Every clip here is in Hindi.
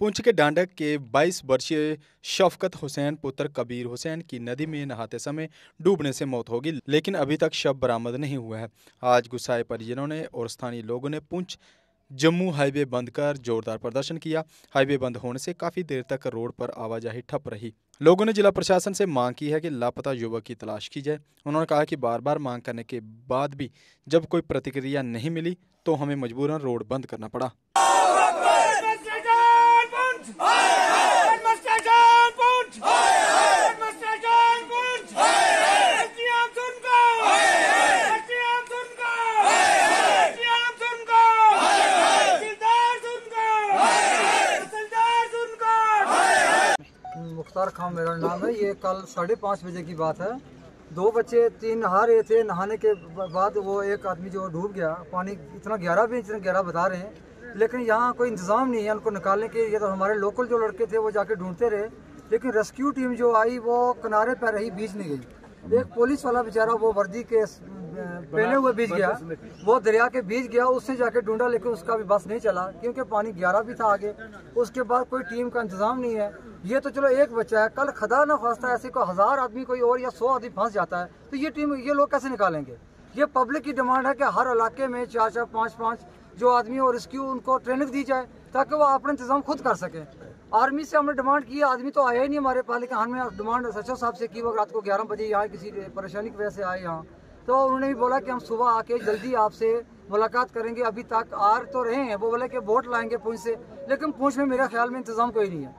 पुंछ के डांडक के 22 वर्षीय शफकत हुसैन पुत्र कबीर हुसैन की नदी में नहाते समय डूबने से मौत होगी लेकिन अभी तक शव बरामद नहीं हुआ है आज गुस्साए परिजनों ने और स्थानीय लोगों ने पुंछ जम्मू हाईवे बंद कर जोरदार प्रदर्शन किया हाईवे बंद होने से काफी देर तक रोड पर आवाजाही ठप रही लोगों ने जिला प्रशासन से मांग की है कि लापता युवक की तलाश की जाए उन्होंने कहा कि बार बार मांग करने के बाद भी जब कोई प्रतिक्रिया नहीं मिली तो हमें मजबूरन रोड बंद करना पड़ा मुख्तार खान मेरा नाम है ये कल साढ़े पाँच बजे की बात है दो बच्चे तीन नहा रहे थे नहाने के बाद वो एक आदमी जो डूब गया पानी इतना ग्यारह भी इतना ग्यारह बता रहे हैं लेकिन यहाँ कोई इंतज़ाम नहीं है उनको निकालने के लिए तो हमारे लोकल जो लड़के थे वो जाके ढूंढते रहे लेकिन रेस्क्यू टीम जो आई वो किनारे पर रही बीच नहीं गई एक पुलिस वाला बेचारा वो वर्दी के पहले हुए बीज गया वो दरिया के बीच गया उससे जाके ढूंढा लेकिन उसका भी बस नहीं चला क्योंकि पानी ग्यारह भी था आगे उसके बाद कोई टीम का इंतजाम नहीं है ये तो चलो एक बच्चा है कल खदा ना फंसता ऐसे कोई हजार आदमी कोई और या सौ आदमी फंस जाता है तो ये टीम ये लोग कैसे निकालेंगे ये पब्लिक की डिमांड है कि हर इलाके में चार चार पाँच पाँच जो आदमी और रेस्क्यू उनको ट्रेनिंग दी जाए ताकि वो अपना इंतजाम खुद कर सके आर्मी से हमने डिमांड की आदमी तो आया ही नहीं हमारे पास लेकिन हमने डिमांड सचो साहब से की वो रात को ग्यारह बजे यहाँ किसी परेशानी की वजह से आए यहाँ तो उन्होंने भी बोला कि हम सुबह आके जल्दी आपसे मुलाकात करेंगे अभी तक आर तो रहे हैं वो बोले कि वोट लाएंगे पूछ से लेकिन पूछ में मेरे ख्याल में इंतज़ाम कोई नहीं है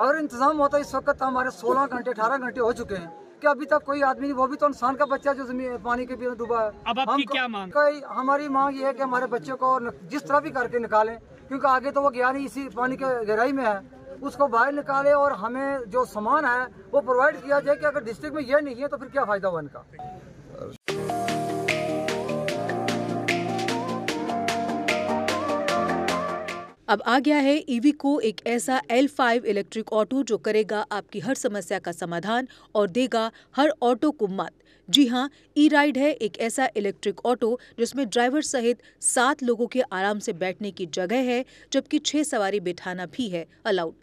अगर इंतज़ाम होता इस वक्त तो हमारे सोलह घंटे अठारह घंटे हो चुके हैं कि अभी तक कोई आदमी नहीं वो भी तो इंसान का बच्चा जो जमीन पानी के बिना डूबा है अब हम क्या मांग कई हमारी मांग ये है कि हमारे बच्चों को जिस तरह भी करके निकालें क्योंकि आगे तो वो ज्ञान ही इसी पानी के गहराई में है उसको बाहर निकाले और हमें जो सामान है वो प्रोवाइड किया जाए कि अगर डिस्ट्रिक्ट में ये नहीं है तो फिर क्या फायदा हुआ इनका अब आ गया है ईवी e को एक ऐसा L5 इलेक्ट्रिक ऑटो जो करेगा आपकी हर समस्या का समाधान और देगा हर ऑटो को मत जी हाँ ई राइड है एक ऐसा इलेक्ट्रिक ऑटो जिसमें ड्राइवर सहित सात लोगों के आराम से बैठने की जगह है जबकि छह सवारी बैठाना भी है अलाउड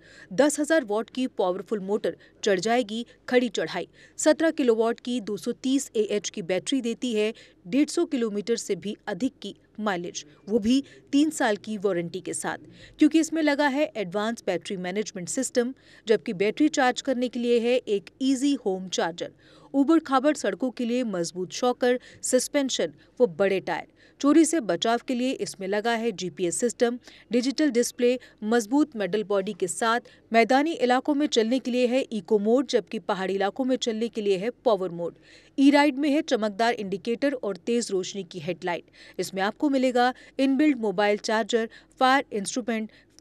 दस हजार वॉट की पावरफुल मोटर चढ़ जाएगी खड़ी चढ़ाई सत्रह किलोवाट की 230 एएच की बैटरी देती है 150 किलोमीटर से भी अधिक की माइलेज वो भी तीन साल की वारंटी के साथ क्योंकि इसमें लगा है एडवांस बैटरी मैनेजमेंट सिस्टम जबकि बैटरी चार्ज करने के लिए है एक ईजी होम चार्जर उबड़ खाबड़ सड़कों के लिए मजबूत शॉकर सस्पेंशन व बड़े टायर चोरी से बचाव के लिए इसमें लगा है जीपीएस सिस्टम डिजिटल डिस्प्ले मजबूत मेडल बॉडी के साथ मैदानी इलाकों में चलने के लिए है इको मोड जबकि पहाड़ी इलाकों में चलने के लिए है पावर मोड ई राइड में है चमकदार इंडिकेटर और तेज रोशनी की हेडलाइट इसमें आपको मिलेगा inbuilt mobile charger fire instrument